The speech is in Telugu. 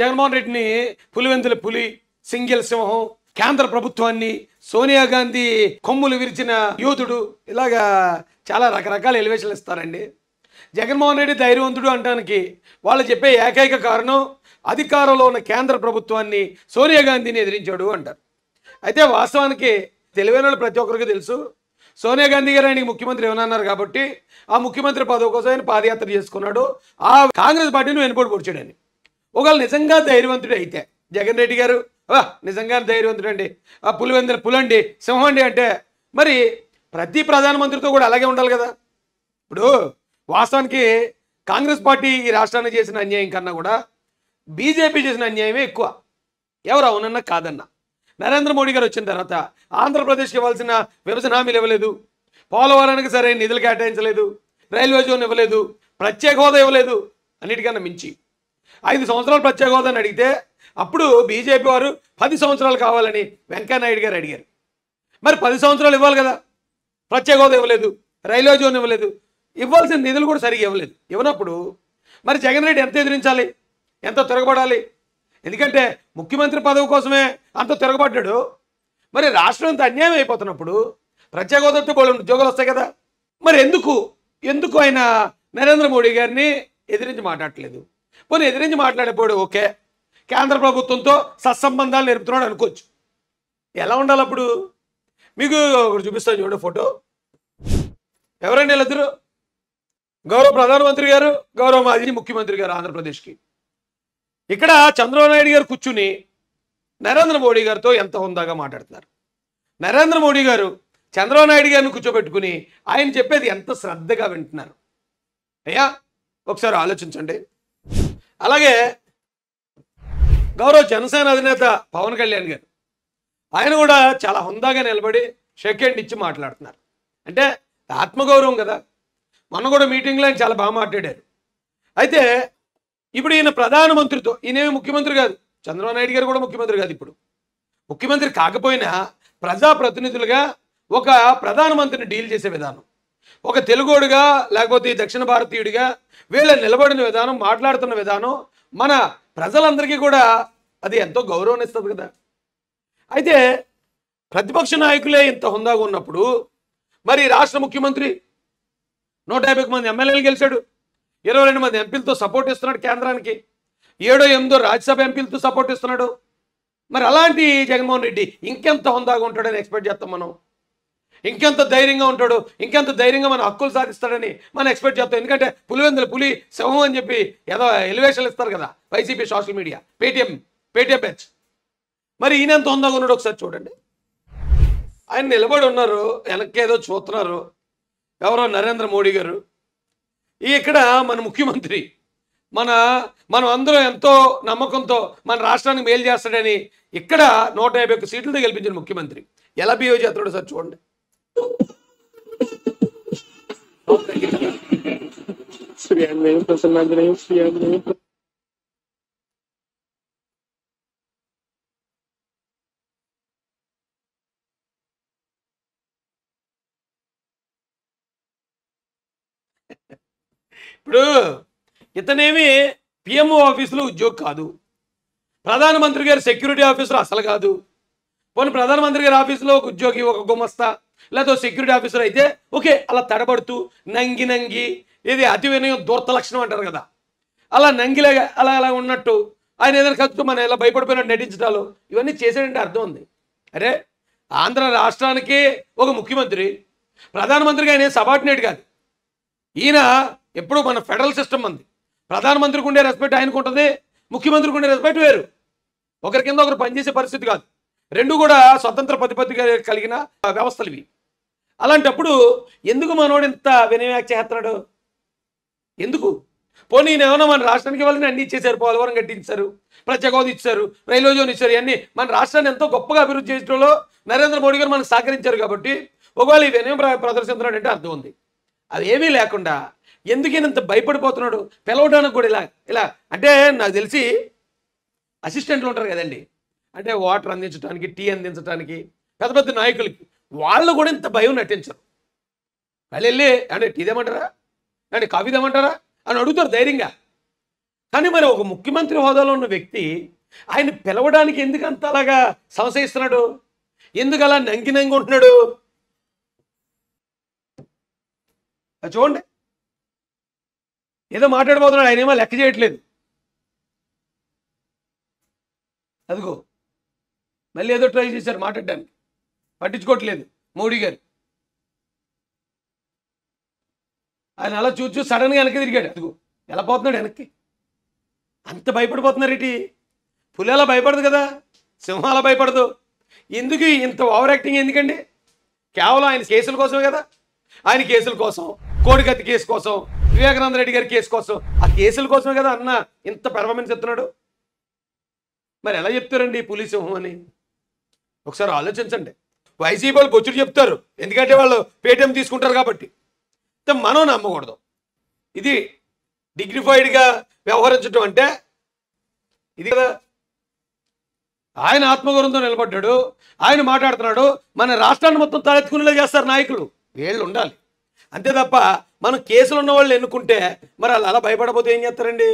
జగన్మోహన్ రెడ్డిని పులివెందుల పులి సింగిల్ సింహం కేంద్ర ప్రభుత్వాన్ని సోనియా గాంధీ కొమ్ములు విరిచిన యూతుడు ఇలాగా చాలా రకరకాల ఎలివేషన్లు ఇస్తారండి జగన్మోహన్ రెడ్డి ధైర్యవంతుడు అంటానికి వాళ్ళు చెప్పే ఏకైక కారణం అధికారంలో ఉన్న కేంద్ర ప్రభుత్వాన్ని సోనియా గాంధీని ఎదిరించాడు అంటారు అయితే వాస్తవానికి తెలివైన ప్రతి ఒక్కరికి తెలుసు సోనియా గాంధీ గారు ఆయనకి ముఖ్యమంత్రి ఏమన్నారు కాబట్టి ఆ ముఖ్యమంత్రి పదవి కోసం ఆయన పాదయాత్ర చేసుకున్నాడు ఆ కాంగ్రెస్ పార్టీని వెనుకోడు పొడిచాడని ఒకవేళ నిజంగా ధైర్యవంతుడు అయితే జగన్ రెడ్డి గారు వా నిజంగా ధైర్యవంతుడు అండి ఆ పులివెందులు పులండి సింహం అండి అంటే మరి ప్రతి ప్రధానమంత్రితో కూడా అలాగే ఉండాలి కదా ఇప్పుడు వాస్తవానికి కాంగ్రెస్ పార్టీ ఈ రాష్ట్రానికి చేసిన అన్యాయం కన్నా కూడా బీజేపీ చేసిన అన్యాయమే ఎక్కువ ఎవరు అవునన్నా కాదన్నా నరేంద్ర మోడీ గారు వచ్చిన తర్వాత ఆంధ్రప్రదేశ్కి ఇవ్వాల్సిన విభజన హామీలు ఇవ్వలేదు పోలవరానికి సరైన నిధులు కేటాయించలేదు రైల్వే జోన్ ఇవ్వలేదు ప్రత్యేక హోదా ఇవ్వలేదు అన్నిటికన్నా మించి ఐదు సంవత్సరాలు ప్రత్యేక హోదాని అడిగితే అప్పుడు బీజేపీ వారు పది సంవత్సరాలు కావాలని వెంకయ్యనాయుడు గారు అడిగారు మరి పది సంవత్సరాలు ఇవ్వాలి కదా ప్రత్యేక హోదా ఇవ్వలేదు రైల్వే జోన్ ఇవ్వలేదు ఇవ్వాల్సిన నిధులు కూడా సరిగ్గా ఇవ్వలేదు ఇవ్వనప్పుడు మరి జగన్ రెడ్డి ఎంత ఎదిరించాలి ఎంత తిరగబడాలి ఎందుకంటే ముఖ్యమంత్రి పదవి కోసమే అంత తిరగబడ్డాడు మరి రాష్ట్రం అంత అన్యాయం అయిపోతున్నప్పుడు ప్రత్యేక హోదాతో కూడా ఉద్యోగాలు వస్తాయి కదా మరి ఎందుకు ఎందుకు ఆయన నరేంద్ర మోడీ గారిని ఎదిరించి మాట్లాడట్లేదు పోనీ ఎదిరించి మాట్లాడేపోడు ఓకే కేంద్ర ప్రభుత్వంతో సత్సంబంధాలు నేర్పుతున్నాడు అనుకోవచ్చు ఎలా ఉండాలి అప్పుడు మీకు ఒకటి చూపిస్తాను చూడండి ఫోటో ఎవరండి వీళ్ళిద్దరు గౌరవ ప్రధానమంత్రి గారు గౌరవ మాజీ ముఖ్యమంత్రి గారు ఆంధ్రప్రదేశ్కి ఇక్కడ చంద్రబాబు నాయుడు గారు కూర్చుని నరేంద్ర మోడీ గారితో ఎంత హుందాగా మాట్లాడుతున్నారు నరేంద్ర మోడీ గారు చంద్రబాబు నాయుడు గారిని కూర్చోబెట్టుకుని ఆయన చెప్పేది ఎంత శ్రద్ధగా వింటున్నారు అయ్యా ఒకసారి ఆలోచించండి అలాగే గౌరవ జనసేన అధినేత పవన్ కళ్యాణ్ గారు ఆయన కూడా చాలా హుందాగా నిలబడి షేక్ హ్యాండ్ ఇచ్చి మాట్లాడుతున్నారు అంటే ఆత్మగౌరవం కదా మొన్న కూడా మీటింగ్లో ఆయన చాలా బాగా మాట్లాడారు అయితే ఇప్పుడు ఈయన ప్రధానమంత్రితో ఈయనేమి ముఖ్యమంత్రి కాదు చంద్రబాబు నాయుడు గారు కూడా ముఖ్యమంత్రి కాదు ఇప్పుడు ముఖ్యమంత్రి కాకపోయినా ప్రజాప్రతినిధులుగా ఒక ప్రధానమంత్రిని డీల్ చేసే విధానం ఒక తెలుగోడుగా లేకపోతే దక్షిణ భారతీయుడిగా వీళ్ళ నిలబడిన విధానం మాట్లాడుతున్న విధానం మన ప్రజలందరికీ కూడా అది ఎంతో గౌరవం ఇస్తుంది కదా అయితే ప్రతిపక్ష నాయకులే ఇంత హుందాగా ఉన్నప్పుడు మరి రాష్ట్ర ముఖ్యమంత్రి నూట యాభై మంది ఎమ్మెల్యేలు గెలిచాడు ఇరవై మంది ఎంపీలతో సపోర్ట్ ఇస్తున్నాడు కేంద్రానికి ఏడో ఎనిమిదో రాజ్యసభ ఎంపీలతో సపోర్ట్ ఇస్తున్నాడు మరి అలాంటి జగన్మోహన్ రెడ్డి ఇంకెంత హుందాగా ఉంటాడని ఎక్స్పెక్ట్ చేస్తాం మనం ఇంకెంత ధైర్యంగా ఉంటాడు ఇంకెంత ధైర్యంగా మన హక్కులు సాధిస్తాడని మనం ఎక్స్పెక్ట్ చేస్తాం ఎందుకంటే పులివెందులు పులి శవం అని చెప్పి ఏదో ఎలివేషన్లు ఇస్తారు కదా YCP social media Paytm Paytm batch మరి ఈయన ఎంత ఉందా ఉన్నాడు ఒకసారి చూడండి ఆయన నిలబడి ఉన్నారు వెనక్కి ఏదో చూస్తున్నారు ఎవరో నరేంద్ర మోడీ గారు ఇక్కడ మన ముఖ్యమంత్రి మన మనం అందరూ ఎంతో నమ్మకంతో మన రాష్ట్రానికి మేలు చేస్తాడని ఇక్కడ నూట యాభై ఒక్క సీట్లతో గెలిపించిన ముఖ్యమంత్రి ఎలా బిహేవ్ చేస్తున్నాడు సార్ చూడండి శ్రీ అన్నయ్య ప్రసన్నాంజనేయం ఇప్పుడు ఇతనేమి పిఎంఓ ఆఫీసులో ఉద్యోగం కాదు ప్రధానమంత్రి గారి సెక్యూరిటీ ఆఫీసర్ అసలు కాదు పోనీ ప్రధానమంత్రి గారి ఆఫీసులో ఒక ఉద్యోగి ఒక గుమస్తా లేకపోతే సెక్యూరిటీ ఆఫీసర్ అయితే ఓకే అలా తడబడుతూ నంగి నంగి ఇది అతి వినయం దూర్త లక్షణం అంటారు కదా అలా నంగిలే అలా అలా ఉన్నట్టు ఆయన ఏదైనా ఖర్చు మనం ఇలా భయపడిపోయినట్టు నటించడాలు ఇవన్నీ చేసాడంటే అర్థం ఉంది అరే ఆంధ్ర రాష్ట్రానికి ఒక ముఖ్యమంత్రి ప్రధానమంత్రిగా ఆయన సబార్డినేట్ కాదు ఈయన ఎప్పుడు మన ఫెడరల్ సిస్టమ్ ఉంది ప్రధానమంత్రికి ఉండే రెస్పెక్ట్ ఆయనకు ఉంటుంది ముఖ్యమంత్రికి ఉండే రెస్పెక్ట్ వేరు ఒకరి కింద ఒకరు పనిచేసే పరిస్థితి కాదు రెండు కూడా స్వతంత్ర ప్రతిపత్తిగా కలిగిన వ్యవస్థలు ఇవి అలాంటప్పుడు ఎందుకు మనోడు ఇంత వినయాక్ చేస్తున్నాడు ఎందుకు పోనీ ఏమైనా మన రాష్ట్రానికి వాళ్ళని అన్ని ఇచ్చేసారు పోలవరం కట్టించారు ప్రత్యేక హోదా ఇచ్చారు రైల్వే జోన్ ఇచ్చారు ఇవన్నీ మన రాష్ట్రాన్ని ఎంతో గొప్పగా అభివృద్ధి చేయడంలో నరేంద్ర మోడీ గారు మనకు సహకరించారు కాబట్టి ఒకవేళ ఈ వినయం ప్రదర్శించడం అంటే అర్థం ఉంది అది ఏమీ లేకుండా ఎందుకని ఇంత భయపడిపోతున్నాడు పిలవడానికి కూడా ఇలా ఇలా అంటే నాకు తెలిసి అసిస్టెంట్లు ఉంటారు కదండీ అంటే వాటర్ అందించడానికి టీ అందించడానికి పెద్ద పెద్ద నాయకులకి వాళ్ళు కూడా ఇంత భయం నటించరు వాళ్ళు వెళ్ళి అంటే టీ తెమంటారా అంటే కాఫీ తెమంటారా అని అడుగుతారు ధైర్యంగా కానీ మరి ఒక ముఖ్యమంత్రి హోదాలో ఉన్న వ్యక్తి ఆయన పిలవడానికి ఎందుకు అంత అలాగా సంశయిస్తున్నాడు ఎందుకు అలా నంగి నంగి ఉంటున్నాడు చూడండి ఏదో మాట్లాడబోతున్నాడు ఆయన ఏమో లెక్క చేయట్లేదు అదిగో మళ్ళీ ఏదో ట్రై చేశారు మాట్లాడడానికి పట్టించుకోవట్లేదు మోడీ గారు ఆయన అలా చూసి చూసి సడన్గా వెనక్కి తిరిగాడు అదిగో ఎలా పోతున్నాడు వెనక్కి అంత భయపడిపోతున్నారు ఇటు పులి భయపడదు కదా సింహాల భయపడదు ఎందుకు ఇంత ఓవర్ యాక్టింగ్ ఎందుకండి కేవలం ఆయన కేసుల కోసమే కదా ఆయన కేసుల కోసం కోడికత్తి కేసు కోసం వివేకానంద రెడ్డి గారి కేసు కోసం ఆ కేసుల కోసమే కదా అన్న ఇంత పెర్ఫార్మెన్స్ చెప్తున్నాడు మరి ఎలా చెప్తారండి పులి సింహం అని ఒకసారి ఆలోచించండి వైసీపీ వాళ్ళు బొచ్చుడు చెప్తారు ఎందుకంటే వాళ్ళు పేటీఎం తీసుకుంటారు కాబట్టి మనం నమ్మకూడదు ఇది డిగ్నిఫైడ్గా వ్యవహరించడం అంటే ఇది కదా ఆయన ఆత్మగౌరవంతో నిలబడ్డాడు ఆయన మాట్లాడుతున్నాడు మన రాష్ట్రాన్ని మొత్తం తలెత్తుకునేలా చేస్తారు నాయకులు వీళ్ళు ఉండాలి అంతే తప్ప మనం కేసులు ఉన్న వాళ్ళు ఎన్నుకుంటే మరి వాళ్ళు అలా భయపడపోతే ఏం చేస్తారండి